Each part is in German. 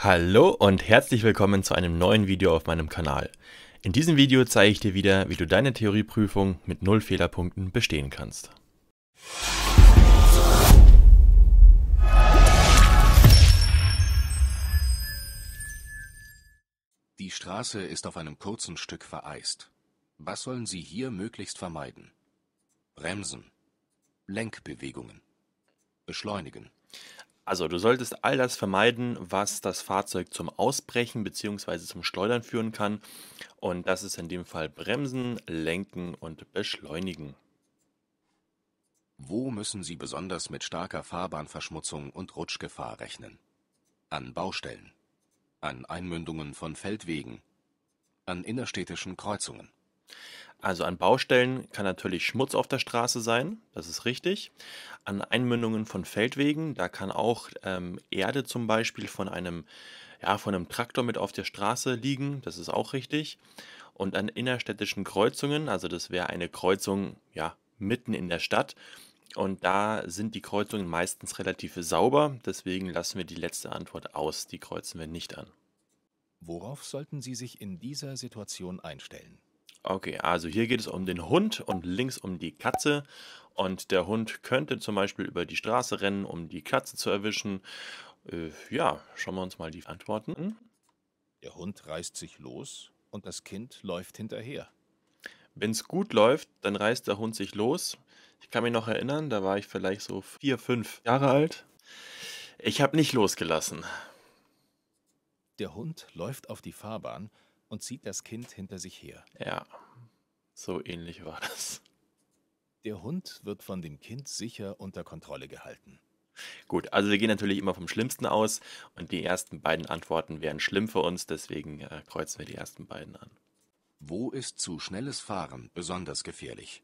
Hallo und herzlich willkommen zu einem neuen Video auf meinem Kanal. In diesem Video zeige ich dir wieder, wie du deine Theorieprüfung mit null Fehlerpunkten bestehen kannst. Die Straße ist auf einem kurzen Stück vereist. Was sollen Sie hier möglichst vermeiden? Bremsen, Lenkbewegungen, Beschleunigen. Also du solltest all das vermeiden, was das Fahrzeug zum Ausbrechen bzw. zum Schleudern führen kann. Und das ist in dem Fall Bremsen, Lenken und Beschleunigen. Wo müssen Sie besonders mit starker Fahrbahnverschmutzung und Rutschgefahr rechnen? An Baustellen. An Einmündungen von Feldwegen. An innerstädtischen Kreuzungen. Also an Baustellen kann natürlich Schmutz auf der Straße sein, das ist richtig. An Einmündungen von Feldwegen, da kann auch ähm, Erde zum Beispiel von einem, ja, von einem Traktor mit auf der Straße liegen, das ist auch richtig. Und an innerstädtischen Kreuzungen, also das wäre eine Kreuzung ja, mitten in der Stadt. Und da sind die Kreuzungen meistens relativ sauber, deswegen lassen wir die letzte Antwort aus, die kreuzen wir nicht an. Worauf sollten Sie sich in dieser Situation einstellen? Okay, also hier geht es um den Hund und links um die Katze. Und der Hund könnte zum Beispiel über die Straße rennen, um die Katze zu erwischen. Äh, ja, schauen wir uns mal die Antworten an. Der Hund reißt sich los und das Kind läuft hinterher. Wenn es gut läuft, dann reißt der Hund sich los. Ich kann mich noch erinnern, da war ich vielleicht so vier, fünf Jahre alt. Ich habe nicht losgelassen. Der Hund läuft auf die Fahrbahn und zieht das Kind hinter sich her. Ja, so ähnlich war das. Der Hund wird von dem Kind sicher unter Kontrolle gehalten. Gut, also wir gehen natürlich immer vom Schlimmsten aus und die ersten beiden Antworten wären schlimm für uns, deswegen äh, kreuzen wir die ersten beiden an. Wo ist zu schnelles Fahren besonders gefährlich?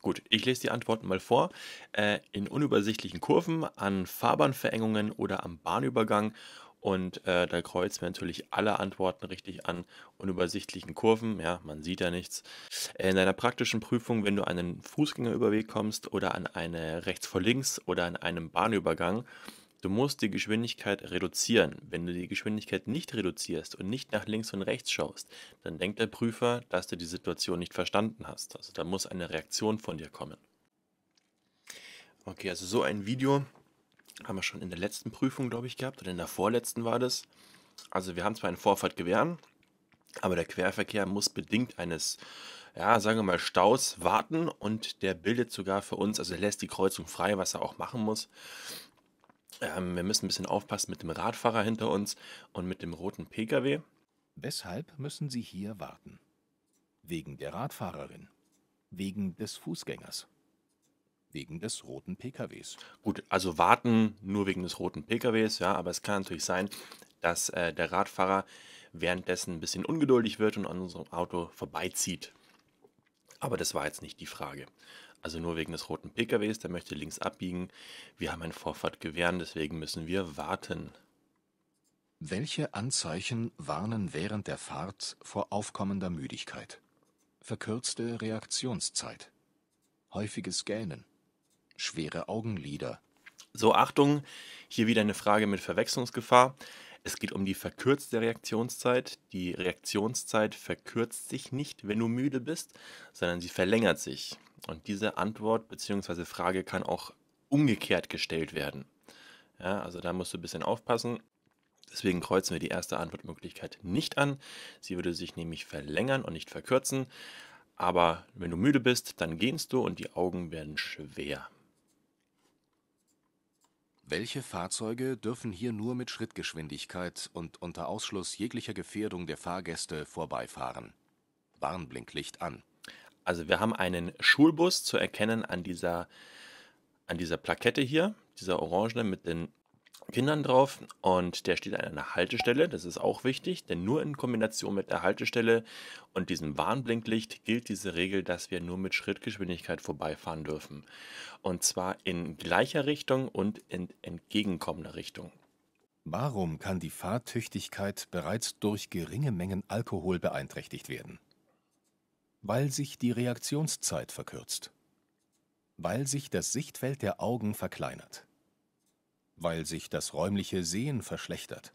Gut, ich lese die Antworten mal vor. Äh, in unübersichtlichen Kurven, an Fahrbahnverengungen oder am Bahnübergang und äh, da kreuzen wir natürlich alle Antworten richtig an und übersichtlichen Kurven. Ja, man sieht ja nichts. In deiner praktischen Prüfung, wenn du an einen Fußgängerüberweg kommst oder an eine rechts vor links oder an einem Bahnübergang, du musst die Geschwindigkeit reduzieren. Wenn du die Geschwindigkeit nicht reduzierst und nicht nach links und rechts schaust, dann denkt der Prüfer, dass du die Situation nicht verstanden hast. Also da muss eine Reaktion von dir kommen. Okay, also so ein Video haben wir schon in der letzten Prüfung, glaube ich, gehabt, oder in der vorletzten war das. Also wir haben zwar eine Vorfahrtgewehren, aber der Querverkehr muss bedingt eines, ja, sagen wir mal, Staus warten und der bildet sogar für uns, also er lässt die Kreuzung frei, was er auch machen muss. Ähm, wir müssen ein bisschen aufpassen mit dem Radfahrer hinter uns und mit dem roten Pkw. Weshalb müssen Sie hier warten? Wegen der Radfahrerin. Wegen des Fußgängers wegen des roten PKWs. Gut, also warten nur wegen des roten PKWs, ja, aber es kann natürlich sein, dass äh, der Radfahrer währenddessen ein bisschen ungeduldig wird und an unserem Auto vorbeizieht. Aber das war jetzt nicht die Frage. Also nur wegen des roten PKWs, der möchte links abbiegen. Wir haben ein Vorfahrtgewehren, deswegen müssen wir warten. Welche Anzeichen warnen während der Fahrt vor aufkommender Müdigkeit? Verkürzte Reaktionszeit. Häufiges Gähnen schwere Augenlider. So, Achtung, hier wieder eine Frage mit Verwechslungsgefahr. Es geht um die verkürzte Reaktionszeit. Die Reaktionszeit verkürzt sich nicht, wenn du müde bist, sondern sie verlängert sich. Und diese Antwort bzw. Frage kann auch umgekehrt gestellt werden. Ja, also da musst du ein bisschen aufpassen. Deswegen kreuzen wir die erste Antwortmöglichkeit nicht an. Sie würde sich nämlich verlängern und nicht verkürzen. Aber wenn du müde bist, dann gehst du und die Augen werden schwer. Welche Fahrzeuge dürfen hier nur mit Schrittgeschwindigkeit und unter Ausschluss jeglicher Gefährdung der Fahrgäste vorbeifahren? Warnblinklicht an. Also wir haben einen Schulbus zu erkennen an dieser, an dieser Plakette hier, dieser orangene mit den Kindern drauf und der steht an einer Haltestelle. Das ist auch wichtig, denn nur in Kombination mit der Haltestelle und diesem Warnblinklicht gilt diese Regel, dass wir nur mit Schrittgeschwindigkeit vorbeifahren dürfen. Und zwar in gleicher Richtung und in entgegenkommender Richtung. Warum kann die Fahrtüchtigkeit bereits durch geringe Mengen Alkohol beeinträchtigt werden? Weil sich die Reaktionszeit verkürzt. Weil sich das Sichtfeld der Augen verkleinert weil sich das räumliche Sehen verschlechtert.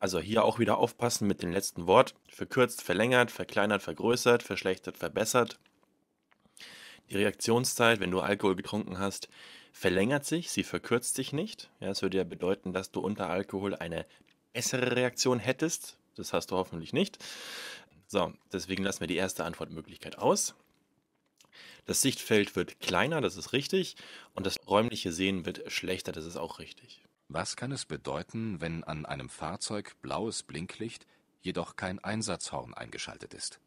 Also hier auch wieder aufpassen mit dem letzten Wort. Verkürzt, verlängert, verkleinert, vergrößert, verschlechtert, verbessert. Die Reaktionszeit, wenn du Alkohol getrunken hast, verlängert sich, sie verkürzt sich nicht. Ja, das würde ja bedeuten, dass du unter Alkohol eine bessere Reaktion hättest. Das hast du hoffentlich nicht. So, deswegen lassen wir die erste Antwortmöglichkeit aus. Das Sichtfeld wird kleiner, das ist richtig. Und das räumliche Sehen wird schlechter, das ist auch richtig. Was kann es bedeuten, wenn an einem Fahrzeug blaues Blinklicht, jedoch kein Einsatzhorn eingeschaltet ist?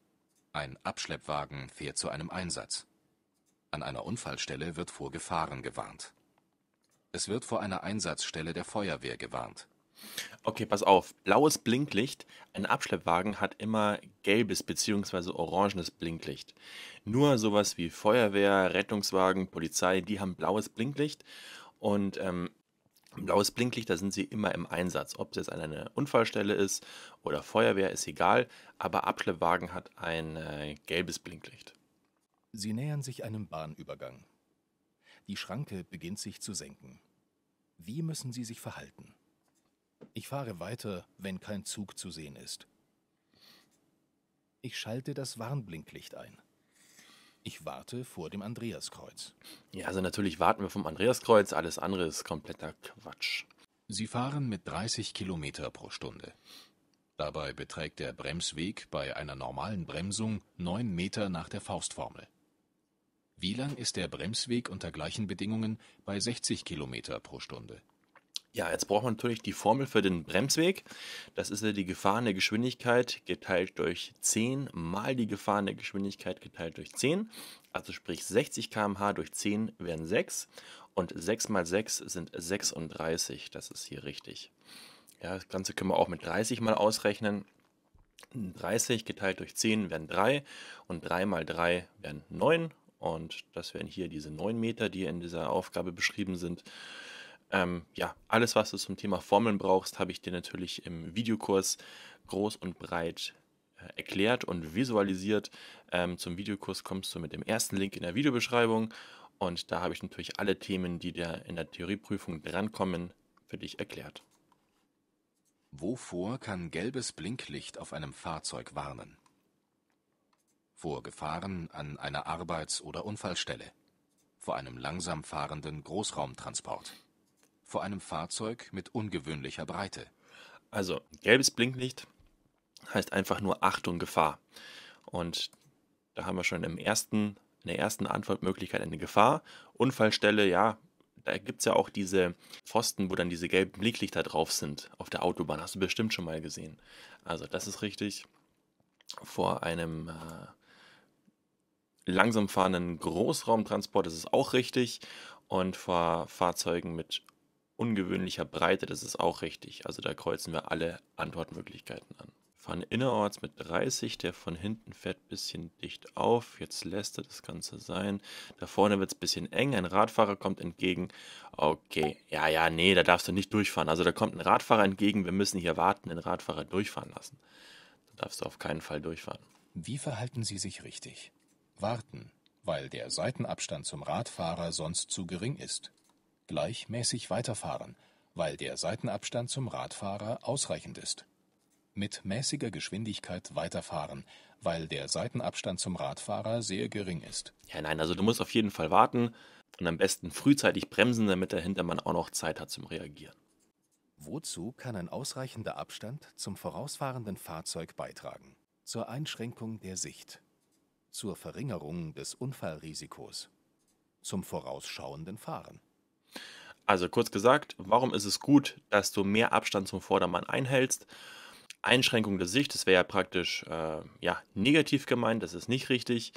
Ein Abschleppwagen fährt zu einem Einsatz. An einer Unfallstelle wird vor Gefahren gewarnt. Es wird vor einer Einsatzstelle der Feuerwehr gewarnt. Okay, pass auf. Blaues Blinklicht. Ein Abschleppwagen hat immer gelbes bzw. orangenes Blinklicht. Nur sowas wie Feuerwehr, Rettungswagen, Polizei, die haben blaues Blinklicht. Und ähm, blaues Blinklicht, da sind sie immer im Einsatz. Ob es jetzt an einer Unfallstelle ist oder Feuerwehr, ist egal. Aber Abschleppwagen hat ein äh, gelbes Blinklicht. Sie nähern sich einem Bahnübergang. Die Schranke beginnt sich zu senken. Wie müssen Sie sich verhalten? Ich fahre weiter, wenn kein Zug zu sehen ist. Ich schalte das Warnblinklicht ein. Ich warte vor dem Andreaskreuz. Ja, also natürlich warten wir vom Andreaskreuz, alles andere ist kompletter Quatsch. Sie fahren mit 30 Kilometer pro Stunde. Dabei beträgt der Bremsweg bei einer normalen Bremsung 9 Meter nach der Faustformel. Wie lang ist der Bremsweg unter gleichen Bedingungen bei 60 Kilometer pro Stunde? Ja, jetzt braucht man natürlich die Formel für den Bremsweg. Das ist ja die gefahrene Geschwindigkeit geteilt durch 10 mal die gefahrene Geschwindigkeit geteilt durch 10. Also sprich 60 km/h durch 10 wären 6 und 6 mal 6 sind 36. Das ist hier richtig. Ja, das Ganze können wir auch mit 30 mal ausrechnen. 30 geteilt durch 10 wären 3 und 3 mal 3 wären 9 und das wären hier diese 9 Meter, die in dieser Aufgabe beschrieben sind. Ähm, ja, alles, was du zum Thema Formeln brauchst, habe ich dir natürlich im Videokurs groß und breit äh, erklärt und visualisiert. Ähm, zum Videokurs kommst du mit dem ersten Link in der Videobeschreibung und da habe ich natürlich alle Themen, die dir in der Theorieprüfung drankommen, für dich erklärt. Wovor kann gelbes Blinklicht auf einem Fahrzeug warnen? Vor Gefahren an einer Arbeits- oder Unfallstelle, vor einem langsam fahrenden Großraumtransport vor einem Fahrzeug mit ungewöhnlicher Breite. Also gelbes Blinklicht heißt einfach nur Achtung, Gefahr. Und da haben wir schon im ersten, in der ersten Antwortmöglichkeit eine Gefahr. Unfallstelle, ja, da gibt es ja auch diese Pfosten, wo dann diese gelben Blinklichter drauf sind auf der Autobahn. Hast du bestimmt schon mal gesehen. Also das ist richtig. Vor einem äh, langsam fahrenden Großraumtransport ist es auch richtig. Und vor Fahrzeugen mit ungewöhnlicher Breite, das ist auch richtig. Also da kreuzen wir alle Antwortmöglichkeiten an. Fahren innerorts mit 30, der von hinten fährt ein bisschen dicht auf. Jetzt lässt er das Ganze sein. Da vorne wird es ein bisschen eng, ein Radfahrer kommt entgegen. Okay, ja, ja, nee, da darfst du nicht durchfahren. Also da kommt ein Radfahrer entgegen, wir müssen hier warten, den Radfahrer durchfahren lassen. Da darfst du auf keinen Fall durchfahren. Wie verhalten Sie sich richtig? Warten, weil der Seitenabstand zum Radfahrer sonst zu gering ist gleichmäßig weiterfahren, weil der Seitenabstand zum Radfahrer ausreichend ist. Mit mäßiger Geschwindigkeit weiterfahren, weil der Seitenabstand zum Radfahrer sehr gering ist. Ja, nein, also du musst auf jeden Fall warten und am besten frühzeitig bremsen, damit der Hintermann auch noch Zeit hat zum Reagieren. Wozu kann ein ausreichender Abstand zum vorausfahrenden Fahrzeug beitragen? Zur Einschränkung der Sicht, zur Verringerung des Unfallrisikos, zum vorausschauenden Fahren. Also kurz gesagt, warum ist es gut, dass du mehr Abstand zum Vordermann einhältst? Einschränkung der Sicht, das wäre ja praktisch äh, ja, negativ gemeint, das ist nicht richtig.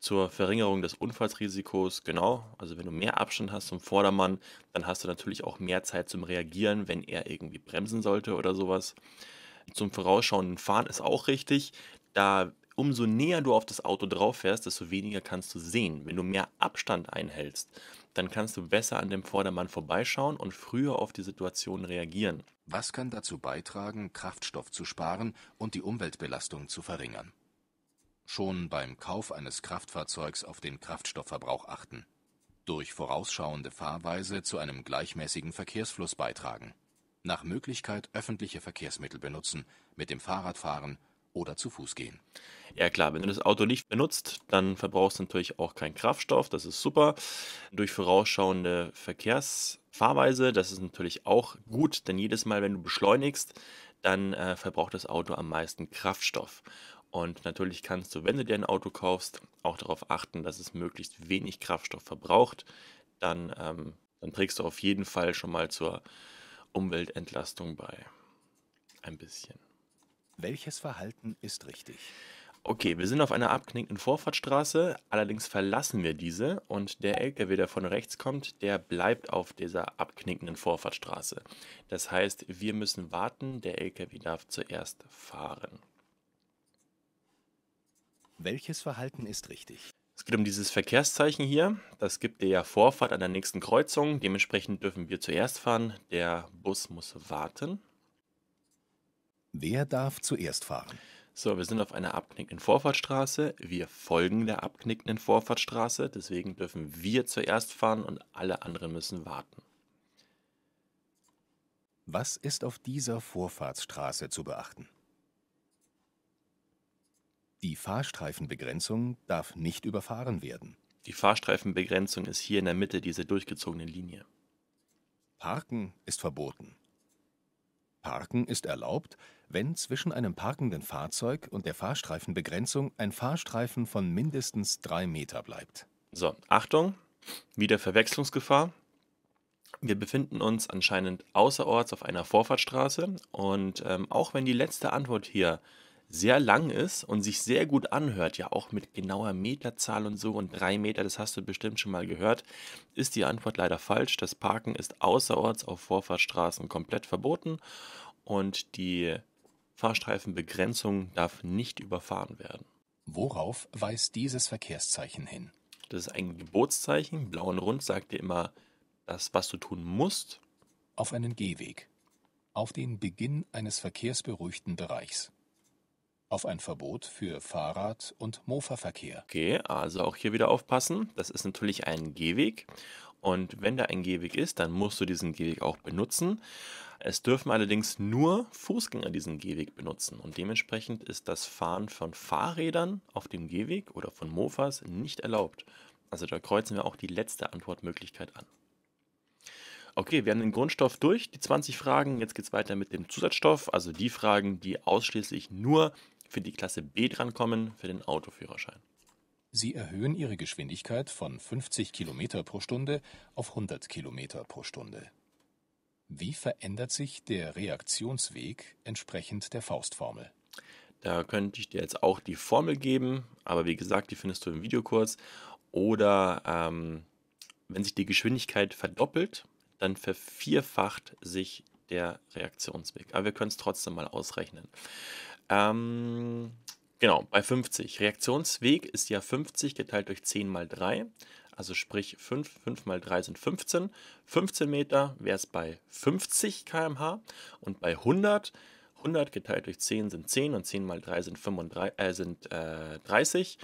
Zur Verringerung des Unfallsrisikos, genau. Also wenn du mehr Abstand hast zum Vordermann, dann hast du natürlich auch mehr Zeit zum Reagieren, wenn er irgendwie bremsen sollte oder sowas. Zum vorausschauenden Fahren ist auch richtig. Da umso näher du auf das Auto drauf fährst, desto weniger kannst du sehen. Wenn du mehr Abstand einhältst, dann kannst du besser an dem Vordermann vorbeischauen und früher auf die Situation reagieren. Was kann dazu beitragen, Kraftstoff zu sparen und die Umweltbelastung zu verringern? Schon beim Kauf eines Kraftfahrzeugs auf den Kraftstoffverbrauch achten. Durch vorausschauende Fahrweise zu einem gleichmäßigen Verkehrsfluss beitragen. Nach Möglichkeit öffentliche Verkehrsmittel benutzen, mit dem Fahrrad fahren oder zu Fuß gehen. Ja klar, wenn du das Auto nicht benutzt, dann verbrauchst du natürlich auch keinen Kraftstoff, das ist super. Durch vorausschauende Verkehrsfahrweise, das ist natürlich auch gut, denn jedes Mal, wenn du beschleunigst, dann äh, verbraucht das Auto am meisten Kraftstoff. Und natürlich kannst du, wenn du dir ein Auto kaufst, auch darauf achten, dass es möglichst wenig Kraftstoff verbraucht. Dann, ähm, dann trägst du auf jeden Fall schon mal zur Umweltentlastung bei. Ein bisschen. Welches Verhalten ist richtig? Okay, wir sind auf einer abknickenden Vorfahrtstraße, allerdings verlassen wir diese und der LKW, der von rechts kommt, der bleibt auf dieser abknickenden Vorfahrtstraße. Das heißt, wir müssen warten, der LKW darf zuerst fahren. Welches Verhalten ist richtig? Es geht um dieses Verkehrszeichen hier. Das gibt dir ja Vorfahrt an der nächsten Kreuzung. Dementsprechend dürfen wir zuerst fahren. Der Bus muss warten. Wer darf zuerst fahren? So, wir sind auf einer abknickenden Vorfahrtsstraße. Wir folgen der abknickenden Vorfahrtsstraße. Deswegen dürfen wir zuerst fahren und alle anderen müssen warten. Was ist auf dieser Vorfahrtsstraße zu beachten? Die Fahrstreifenbegrenzung darf nicht überfahren werden. Die Fahrstreifenbegrenzung ist hier in der Mitte dieser durchgezogenen Linie. Parken ist verboten. Parken ist erlaubt, wenn zwischen einem parkenden Fahrzeug und der Fahrstreifenbegrenzung ein Fahrstreifen von mindestens drei Meter bleibt. So, Achtung, wieder Verwechslungsgefahr. Wir befinden uns anscheinend außerorts auf einer Vorfahrtstraße und ähm, auch wenn die letzte Antwort hier sehr lang ist und sich sehr gut anhört, ja auch mit genauer Meterzahl und so und drei Meter, das hast du bestimmt schon mal gehört, ist die Antwort leider falsch. Das Parken ist außerorts auf Vorfahrtstraßen komplett verboten und die Fahrstreifenbegrenzung darf nicht überfahren werden. Worauf weist dieses Verkehrszeichen hin? Das ist ein Gebotszeichen. Blau und Rund sagt dir immer das, was du tun musst. Auf einen Gehweg. Auf den Beginn eines verkehrsberuhigten Bereichs. Auf ein Verbot für Fahrrad- und Mofa-Verkehr. Okay, also auch hier wieder aufpassen. Das ist natürlich ein Gehweg. Und wenn da ein Gehweg ist, dann musst du diesen Gehweg auch benutzen. Es dürfen allerdings nur Fußgänger diesen Gehweg benutzen und dementsprechend ist das Fahren von Fahrrädern auf dem Gehweg oder von Mofas nicht erlaubt. Also da kreuzen wir auch die letzte Antwortmöglichkeit an. Okay, wir haben den Grundstoff durch, die 20 Fragen. Jetzt geht es weiter mit dem Zusatzstoff, also die Fragen, die ausschließlich nur für die Klasse B drankommen, für den Autoführerschein. Sie erhöhen ihre Geschwindigkeit von 50 km pro Stunde auf 100 km pro Stunde. Wie verändert sich der Reaktionsweg entsprechend der Faustformel? Da könnte ich dir jetzt auch die Formel geben, aber wie gesagt, die findest du im Videokurs. Oder ähm, wenn sich die Geschwindigkeit verdoppelt, dann vervierfacht sich der Reaktionsweg. Aber wir können es trotzdem mal ausrechnen. Ähm, Genau, bei 50. Reaktionsweg ist ja 50 geteilt durch 10 mal 3. Also sprich 5, 5 mal 3 sind 15. 15 Meter wäre es bei 50 km/h und bei 100, 100 geteilt durch 10 sind 10 und 10 mal 3 sind, 35, äh, sind äh, 30.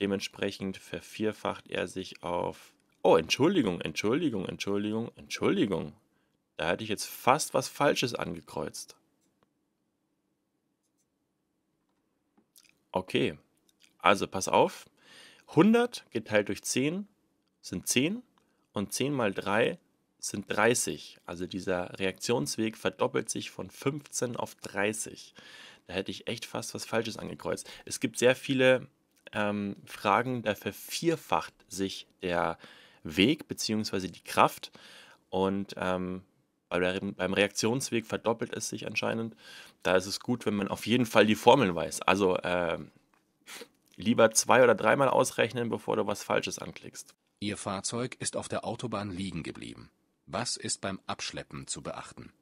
Dementsprechend vervierfacht er sich auf... Oh, Entschuldigung, Entschuldigung, Entschuldigung, Entschuldigung. Da hätte ich jetzt fast was Falsches angekreuzt. Okay, also pass auf. 100 geteilt durch 10 sind 10 und 10 mal 3 sind 30. Also dieser Reaktionsweg verdoppelt sich von 15 auf 30. Da hätte ich echt fast was Falsches angekreuzt. Es gibt sehr viele ähm, Fragen, da vervierfacht sich der Weg bzw. die Kraft. Und ähm, bei der, beim Reaktionsweg verdoppelt es sich anscheinend. Da ist es gut, wenn man auf jeden Fall die Formeln weiß. Also äh, lieber zwei- oder dreimal ausrechnen, bevor du was Falsches anklickst. Ihr Fahrzeug ist auf der Autobahn liegen geblieben. Was ist beim Abschleppen zu beachten?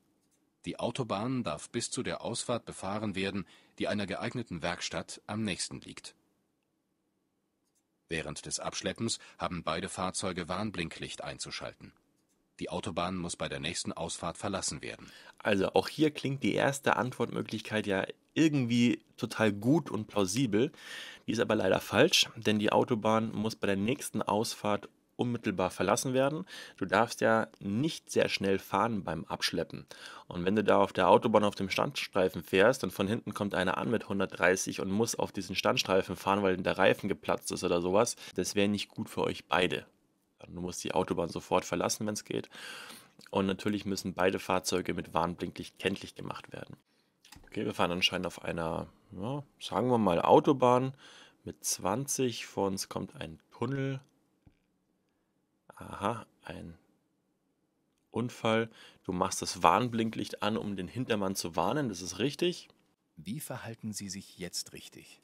Die Autobahn darf bis zu der Ausfahrt befahren werden, die einer geeigneten Werkstatt am nächsten liegt. Während des Abschleppens haben beide Fahrzeuge Warnblinklicht einzuschalten. Die Autobahn muss bei der nächsten Ausfahrt verlassen werden. Also auch hier klingt die erste Antwortmöglichkeit ja irgendwie total gut und plausibel. Die ist aber leider falsch, denn die Autobahn muss bei der nächsten Ausfahrt unmittelbar verlassen werden. Du darfst ja nicht sehr schnell fahren beim Abschleppen. Und wenn du da auf der Autobahn auf dem Standstreifen fährst und von hinten kommt einer an mit 130 und muss auf diesen Standstreifen fahren, weil der Reifen geplatzt ist oder sowas, das wäre nicht gut für euch beide. Also du musst die Autobahn sofort verlassen, wenn es geht. Und natürlich müssen beide Fahrzeuge mit Warnblinklicht kenntlich gemacht werden. Okay, wir fahren anscheinend auf einer, ja, sagen wir mal, Autobahn mit 20. Vor uns kommt ein Tunnel. Aha, ein Unfall. Du machst das Warnblinklicht an, um den Hintermann zu warnen. Das ist richtig. Wie verhalten Sie sich jetzt richtig?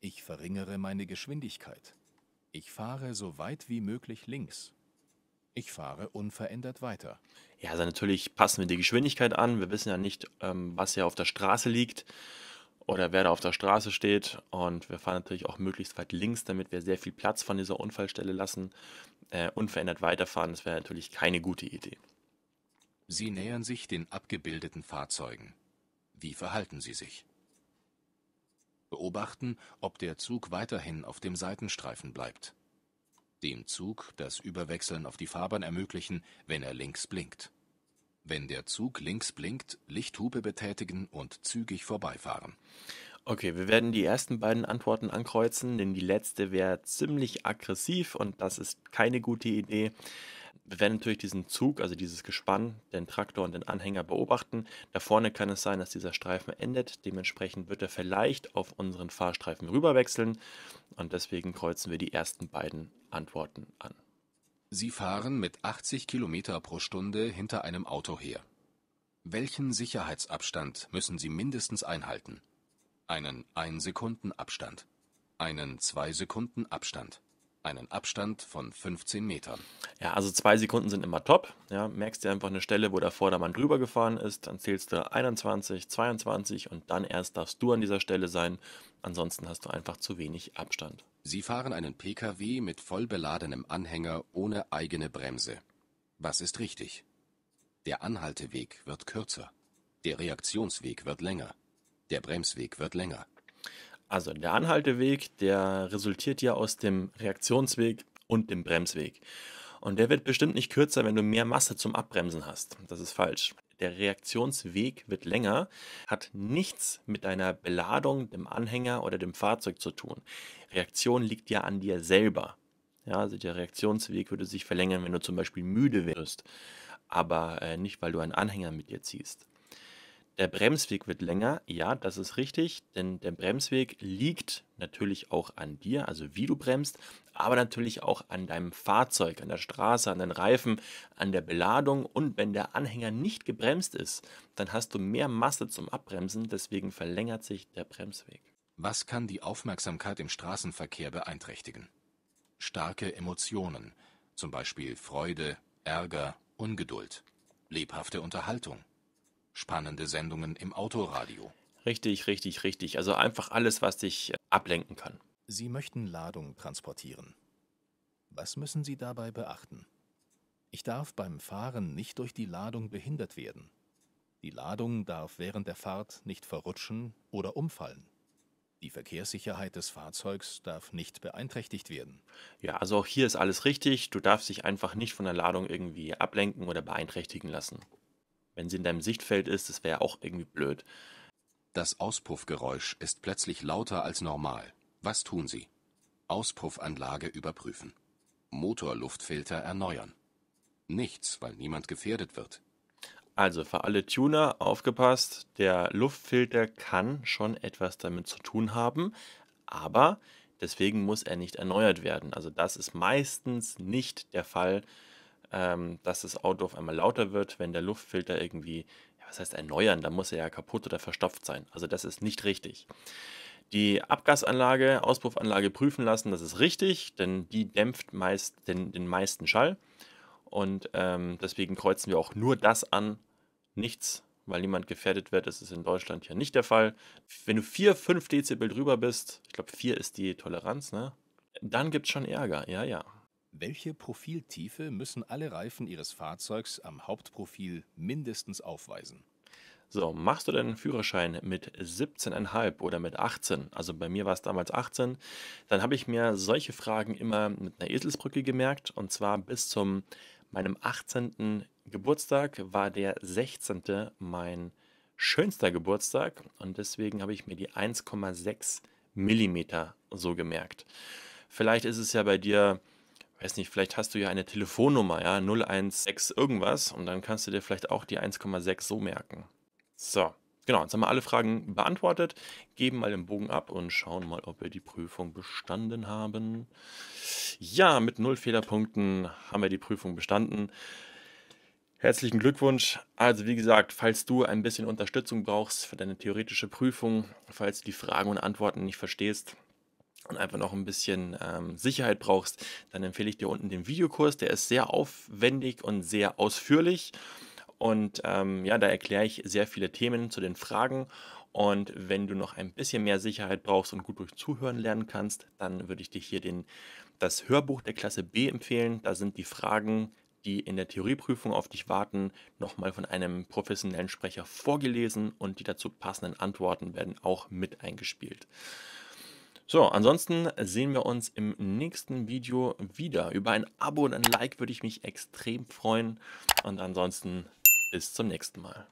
Ich verringere meine Geschwindigkeit. Ich fahre so weit wie möglich links. Ich fahre unverändert weiter. Ja, also natürlich passen wir die Geschwindigkeit an. Wir wissen ja nicht, ähm, was hier auf der Straße liegt oder wer da auf der Straße steht. Und wir fahren natürlich auch möglichst weit links, damit wir sehr viel Platz von dieser Unfallstelle lassen. Äh, unverändert weiterfahren, das wäre natürlich keine gute Idee. Sie nähern sich den abgebildeten Fahrzeugen. Wie verhalten Sie sich? beobachten, ob der Zug weiterhin auf dem Seitenstreifen bleibt. Dem Zug das Überwechseln auf die Fahrbahn ermöglichen, wenn er links blinkt. Wenn der Zug links blinkt, Lichthupe betätigen und zügig vorbeifahren. Okay, wir werden die ersten beiden Antworten ankreuzen, denn die letzte wäre ziemlich aggressiv und das ist keine gute Idee wir werden natürlich diesen Zug, also dieses Gespann, den Traktor und den Anhänger beobachten. Da vorne kann es sein, dass dieser Streifen endet. Dementsprechend wird er vielleicht auf unseren Fahrstreifen rüberwechseln. Und deswegen kreuzen wir die ersten beiden Antworten an. Sie fahren mit 80 km pro Stunde hinter einem Auto her. Welchen Sicherheitsabstand müssen Sie mindestens einhalten? Einen 1-Sekunden-Abstand. Einen 2-Sekunden-Abstand einen Abstand von 15 Metern. Ja, also zwei Sekunden sind immer top. Ja, merkst dir einfach eine Stelle, wo der Vordermann drüber gefahren ist, dann zählst du 21, 22 und dann erst darfst du an dieser Stelle sein. Ansonsten hast du einfach zu wenig Abstand. Sie fahren einen Pkw mit vollbeladenem Anhänger ohne eigene Bremse. Was ist richtig? Der Anhalteweg wird kürzer. Der Reaktionsweg wird länger. Der Bremsweg wird länger. Also der Anhalteweg, der resultiert ja aus dem Reaktionsweg und dem Bremsweg. Und der wird bestimmt nicht kürzer, wenn du mehr Masse zum Abbremsen hast. Das ist falsch. Der Reaktionsweg wird länger, hat nichts mit deiner Beladung, dem Anhänger oder dem Fahrzeug zu tun. Reaktion liegt ja an dir selber. Ja, also der Reaktionsweg würde sich verlängern, wenn du zum Beispiel müde wirst, aber äh, nicht, weil du einen Anhänger mit dir ziehst. Der Bremsweg wird länger, ja, das ist richtig, denn der Bremsweg liegt natürlich auch an dir, also wie du bremst, aber natürlich auch an deinem Fahrzeug, an der Straße, an den Reifen, an der Beladung und wenn der Anhänger nicht gebremst ist, dann hast du mehr Masse zum Abbremsen, deswegen verlängert sich der Bremsweg. Was kann die Aufmerksamkeit im Straßenverkehr beeinträchtigen? Starke Emotionen, zum Beispiel Freude, Ärger, Ungeduld, lebhafte Unterhaltung Spannende Sendungen im Autoradio. Richtig, richtig, richtig. Also einfach alles, was dich äh, ablenken kann. Sie möchten Ladung transportieren. Was müssen Sie dabei beachten? Ich darf beim Fahren nicht durch die Ladung behindert werden. Die Ladung darf während der Fahrt nicht verrutschen oder umfallen. Die Verkehrssicherheit des Fahrzeugs darf nicht beeinträchtigt werden. Ja, also auch hier ist alles richtig. Du darfst dich einfach nicht von der Ladung irgendwie ablenken oder beeinträchtigen lassen wenn sie in deinem Sichtfeld ist, das wäre ja auch irgendwie blöd. Das Auspuffgeräusch ist plötzlich lauter als normal. Was tun Sie? Auspuffanlage überprüfen. Motorluftfilter erneuern. Nichts, weil niemand gefährdet wird. Also für alle Tuner aufgepasst, der Luftfilter kann schon etwas damit zu tun haben, aber deswegen muss er nicht erneuert werden. Also das ist meistens nicht der Fall, ähm, dass das Auto auf einmal lauter wird, wenn der Luftfilter irgendwie, ja, was heißt erneuern, da muss er ja kaputt oder verstopft sein. Also das ist nicht richtig. Die Abgasanlage, Auspuffanlage prüfen lassen, das ist richtig, denn die dämpft meist den, den meisten Schall. Und ähm, deswegen kreuzen wir auch nur das an, nichts, weil niemand gefährdet wird. Das ist in Deutschland ja nicht der Fall. Wenn du 4, 5 Dezibel drüber bist, ich glaube 4 ist die Toleranz, ne? dann gibt es schon Ärger, ja, ja. Welche Profiltiefe müssen alle Reifen Ihres Fahrzeugs am Hauptprofil mindestens aufweisen? So, machst du deinen Führerschein mit 17,5 oder mit 18? Also bei mir war es damals 18. Dann habe ich mir solche Fragen immer mit einer Eselsbrücke gemerkt. Und zwar bis zum meinem 18. Geburtstag war der 16. mein schönster Geburtstag. Und deswegen habe ich mir die 1,6 Millimeter so gemerkt. Vielleicht ist es ja bei dir weiß nicht, vielleicht hast du ja eine Telefonnummer, ja, 016 irgendwas und dann kannst du dir vielleicht auch die 1,6 so merken. So, genau, jetzt haben wir alle Fragen beantwortet, geben mal den Bogen ab und schauen mal, ob wir die Prüfung bestanden haben. Ja, mit null Fehlerpunkten haben wir die Prüfung bestanden. Herzlichen Glückwunsch. Also wie gesagt, falls du ein bisschen Unterstützung brauchst für deine theoretische Prüfung, falls du die Fragen und Antworten nicht verstehst, und einfach noch ein bisschen ähm, Sicherheit brauchst, dann empfehle ich dir unten den Videokurs. Der ist sehr aufwendig und sehr ausführlich. Und ähm, ja, da erkläre ich sehr viele Themen zu den Fragen. Und wenn du noch ein bisschen mehr Sicherheit brauchst und gut durch Zuhören lernen kannst, dann würde ich dir hier den, das Hörbuch der Klasse B empfehlen. Da sind die Fragen, die in der Theorieprüfung auf dich warten, nochmal von einem professionellen Sprecher vorgelesen und die dazu passenden Antworten werden auch mit eingespielt. So, ansonsten sehen wir uns im nächsten Video wieder. Über ein Abo und ein Like würde ich mich extrem freuen. Und ansonsten bis zum nächsten Mal.